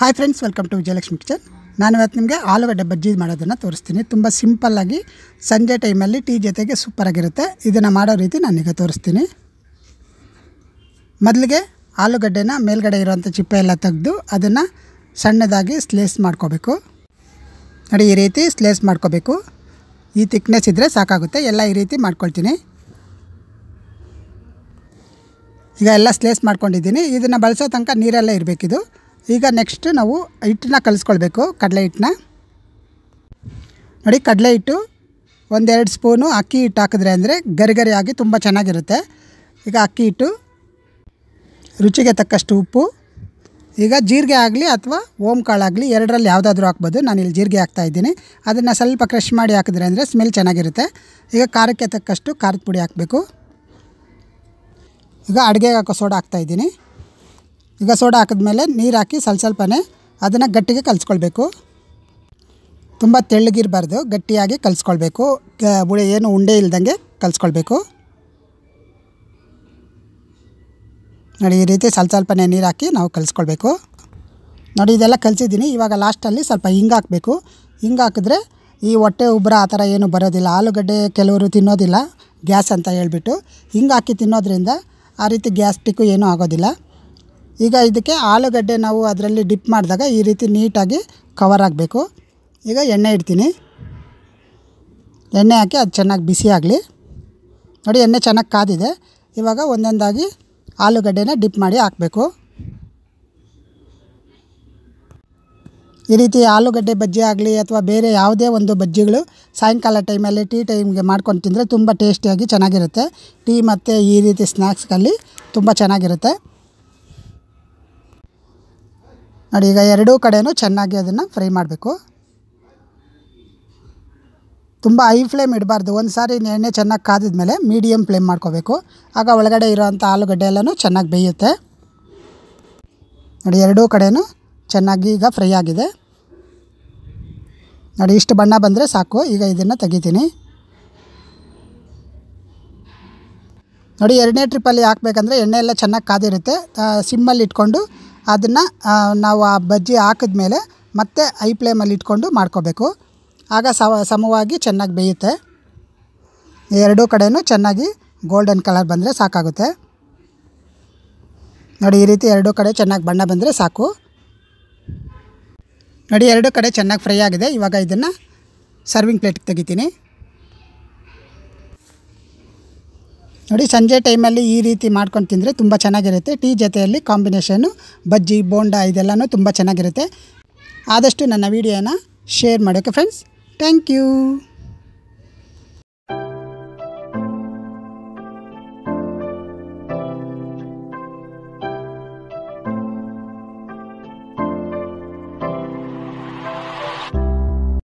hi friends welcome to Vijayalakshmi kitchen ನಾನು ಇವತ್ತು ನಿಮಗೆ ಆಲೂಗಡ್ಡೆ ಬಜ್ಜಿ ಮಾಡೋದನ್ನು ತೋರಿಸ್ತೀನಿ ತುಂಬ ಸಿಂಪಲ್ಲಾಗಿ ಸಂಜೆ ಟೈಮಲ್ಲಿ ಟೀ ಜೊತೆಗೆ ಸೂಪರಾಗಿರುತ್ತೆ ಇದನ್ನು ಮಾಡೋ ರೀತಿ ನಾನೀಗ ತೋರಿಸ್ತೀನಿ ಮೊದಲಿಗೆ ಆಲೂಗಡ್ಡೆನ ಮೇಲ್ಗಡೆ ಇರೋವಂಥ ಚಿಪ್ಪೆ ಎಲ್ಲ ತೆಗೆದು ಅದನ್ನು ಸಣ್ಣದಾಗಿ ಸ್ಲೇಸ್ ಮಾಡ್ಕೋಬೇಕು ನೋಡಿ ಈ ರೀತಿ ಸ್ಲೇಸ್ ಮಾಡ್ಕೋಬೇಕು ಈ ತಿಕ್ನೆಸ್ ಇದ್ದರೆ ಸಾಕಾಗುತ್ತೆ ಎಲ್ಲ ಈ ರೀತಿ ಮಾಡ್ಕೊಳ್ತೀನಿ ಈಗ ಎಲ್ಲ ಸ್ಲೇಸ್ ಮಾಡ್ಕೊಂಡಿದ್ದೀನಿ ಇದನ್ನು ಬಳಸೋ ತನಕ ನೀರೆಲ್ಲ ಇರಬೇಕಿದು ಈಗ ನೆಕ್ಸ್ಟ್ ನಾವು ಹಿಟ್ಟನ್ನ ಕಲಿಸ್ಕೊಳ್ಬೇಕು ಕಡಲೆ ಹಿಟ್ಟನ್ನ ನೋಡಿ ಕಡಲೆ ಹಿಟ್ಟು ಒಂದೆರಡು ಸ್ಪೂನು ಅಕ್ಕಿ ಹಿಟ್ಟು ಹಾಕಿದ್ರೆ ಅಂದರೆ ಗರಿಗರಿಯಾಗಿ ತುಂಬ ಚೆನ್ನಾಗಿರುತ್ತೆ ಈಗ ಅಕ್ಕಿ ಹಿಟ್ಟು ರುಚಿಗೆ ತಕ್ಕಷ್ಟು ಉಪ್ಪು ಈಗ ಜೀರಿಗೆ ಆಗಲಿ ಅಥವಾ ಓಮ್ ಕಾಳಾಗಲಿ ಎರಡರಲ್ಲಿ ಯಾವುದಾದ್ರೂ ಹಾಕ್ಬೋದು ಇಲ್ಲಿ ಜೀರಿಗೆ ಹಾಕ್ತಾಯಿದ್ದೀನಿ ಅದನ್ನು ಸ್ವಲ್ಪ ಕ್ರಶ್ ಮಾಡಿ ಹಾಕಿದ್ರೆ ಅಂದರೆ ಸ್ಮೆಲ್ ಚೆನ್ನಾಗಿರುತ್ತೆ ಈಗ ಖಾರಕ್ಕೆ ತಕ್ಕಷ್ಟು ಖಾರದ ಪುಡಿ ಹಾಕಬೇಕು ಈಗ ಅಡುಗೆಗೆ ಹಾಕೋ ಸೋಡಾ ಹಾಕ್ತಾಯಿದ್ದೀನಿ ಈಗ ಸೋಡಾ ಹಾಕಿದ್ಮೇಲೆ ನೀರು ಹಾಕಿ ಸ್ವಲ್ಪ ಸ್ವಲ್ಪನೇ ಅದನ್ನು ಗಟ್ಟಿಗೆ ಕಲಿಸ್ಕೊಳ್ಬೇಕು ತುಂಬ ತೆಳ್ಳಗಿರಬಾರ್ದು ಗಟ್ಟಿಯಾಗಿ ಕಲಿಸ್ಕೊಳ್ಬೇಕು ಬುಳಿ ಏನು ಉಂಡೆ ಇಲ್ದಂಗೆ ಕಲಿಸ್ಕೊಳ್ಬೇಕು ನೋಡಿ ಈ ರೀತಿ ಸ್ವಲ್ಪ ಸ್ವಲ್ಪನೇ ನೀರು ಹಾಕಿ ನಾವು ಕಲಿಸ್ಕೊಳ್ಬೇಕು ನೋಡಿ ಇದೆಲ್ಲ ಕಲಿಸಿದ್ದೀನಿ ಇವಾಗ ಲಾಸ್ಟಲ್ಲಿ ಸ್ವಲ್ಪ ಹಿಂಗೆ ಹಾಕಬೇಕು ಹಿಂಗೆ ಹಾಕಿದ್ರೆ ಈ ಹೊಟ್ಟೆ ಉಬ್ಬರ ಆ ಥರ ಏನು ಬರೋದಿಲ್ಲ ಆಲೂಗಡ್ಡೆ ಕೆಲವರು ತಿನ್ನೋದಿಲ್ಲ ಗ್ಯಾಸ್ ಅಂತ ಹೇಳ್ಬಿಟ್ಟು ಹಿಂಗೆ ಹಾಕಿ ತಿನ್ನೋದ್ರಿಂದ ಆ ರೀತಿ ಗ್ಯಾಸ್ಟಿಕ್ಕು ಏನೂ ಆಗೋದಿಲ್ಲ ಈಗ ಇದಕ್ಕೆ ಆಲೂಗಡ್ಡೆ ನಾವು ಅದರಲ್ಲಿ ಡಿಪ್ ಮಾಡಿದಾಗ ಈ ರೀತಿ ನೀಟಾಗಿ ಕವರ್ ಆಗಬೇಕು ಈಗ ಎಣ್ಣೆ ಇಡ್ತೀನಿ ಎಣ್ಣೆ ಹಾಕಿ ಅದು ಚೆನ್ನಾಗಿ ಬಿಸಿ ಆಗಲಿ ನೋಡಿ ಎಣ್ಣೆ ಚೆನ್ನಾಗಿ ಕಾದಿದೆ ಇವಾಗ ಒಂದೊಂದಾಗಿ ಆಲೂಗಡ್ಡೆನ ಡಿಪ್ ಮಾಡಿ ಹಾಕಬೇಕು ಈ ರೀತಿ ಆಲೂಗಡ್ಡೆ ಬಜ್ಜಿ ಆಗಲಿ ಅಥವಾ ಬೇರೆ ಯಾವುದೇ ಒಂದು ಬಜ್ಜಿಗಳು ಸಾಯಂಕಾಲ ಟೈಮಲ್ಲಿ ಟೀ ಟೈಮ್ಗೆ ಮಾಡ್ಕೊಂಡು ತಿಂದರೆ ತುಂಬ ಟೇಸ್ಟಿಯಾಗಿ ಚೆನ್ನಾಗಿರುತ್ತೆ ಟೀ ಮತ್ತು ಈ ರೀತಿ ಸ್ನ್ಯಾಕ್ಸ್ಗಳಲ್ಲಿ ತುಂಬ ಚೆನ್ನಾಗಿರುತ್ತೆ ನೋಡಿ ಈಗ ಎರಡೂ ಕಡೆಯೂ ಚೆನ್ನಾಗಿ ಅದನ್ನು ಫ್ರೈ ಮಾಡಬೇಕು ತುಂಬ ಹೈ ಫ್ಲೇಮ್ ಇಡಬಾರ್ದು ಒಂದು ಸಾರಿ ಎಣ್ಣೆ ಚೆನ್ನಾಗಿ ಕಾದಿದ ಮೇಲೆ ಮೀಡಿಯಮ್ ಫ್ಲೇಮ್ ಮಾಡ್ಕೋಬೇಕು ಆಗ ಒಳಗಡೆ ಇರೋವಂಥ ಆಲೂಗಡ್ಡೆ ಎಲ್ಲನೂ ಚೆನ್ನಾಗಿ ಬೇಯುತ್ತೆ ನೋಡಿ ಎರಡೂ ಕಡೆಯೂ ಚೆನ್ನಾಗಿ ಈಗ ಫ್ರೈ ಆಗಿದೆ ನೋಡಿ ಇಷ್ಟು ಬಣ್ಣ ಬಂದರೆ ಸಾಕು ಈಗ ಇದನ್ನು ತೆಗಿತೀನಿ ನೋಡಿ ಎರಡನೇ ಟ್ರಿಪ್ಪಲ್ಲಿ ಹಾಕಬೇಕಂದ್ರೆ ಎಣ್ಣೆ ಎಲ್ಲ ಚೆನ್ನಾಗಿ ಕಾದಿರುತ್ತೆ ಸಿಮ್ಮಲ್ಲಿ ಇಟ್ಕೊಂಡು ಅದನ್ನು ನಾವು ಆ ಬಜ್ಜಿ ಹಾಕಿದ್ಮೇಲೆ ಮತ್ತೆ ಐ ಫ್ಲೇಮಲ್ಲಿ ಇಟ್ಕೊಂಡು ಮಾಡ್ಕೋಬೇಕು ಆಗ ಸಮವಾಗಿ ಚೆನ್ನಾಗಿ ಬೇಯುತ್ತೆ ಎರಡೂ ಕಡೆಯೂ ಚೆನ್ನಾಗಿ ಗೋಲ್ಡನ್ ಕಲರ್ ಬಂದರೆ ಸಾಕಾಗುತ್ತೆ ನೋಡಿ ಈ ರೀತಿ ಎರಡೂ ಕಡೆ ಚೆನ್ನಾಗಿ ಬಣ್ಣ ಬಂದರೆ ಸಾಕು ನೋಡಿ ಎರಡೂ ಕಡೆ ಚೆನ್ನಾಗಿ ಫ್ರೈ ಆಗಿದೆ ಇವಾಗ ಇದನ್ನು ಸರ್ವಿಂಗ್ ಪ್ಲೇಟ್ಗೆ ತೆಗಿತೀನಿ ನೋಡಿ ಸಂಜೆ ಟೈಮಲ್ಲಿ ಈ ರೀತಿ ಮಾಡ್ಕೊಂಡು ತಿಂದರೆ ತುಂಬ ಚೆನ್ನಾಗಿರುತ್ತೆ ಟೀ ಜೊತೆಯಲ್ಲಿ ಕಾಂಬಿನೇಷನು ಬಜ್ಜಿ ಬೋಂಡಾ ಇದೆಲ್ಲನೂ ತುಂಬ ಚೆನ್ನಾಗಿರುತ್ತೆ ಆದಷ್ಟು ನನ್ನ ವೀಡಿಯೋನ ಶೇರ್ ಮಾಡೋಕೆ ಫ್ರೆಂಡ್ಸ್ ಥ್ಯಾಂಕ್ ಯು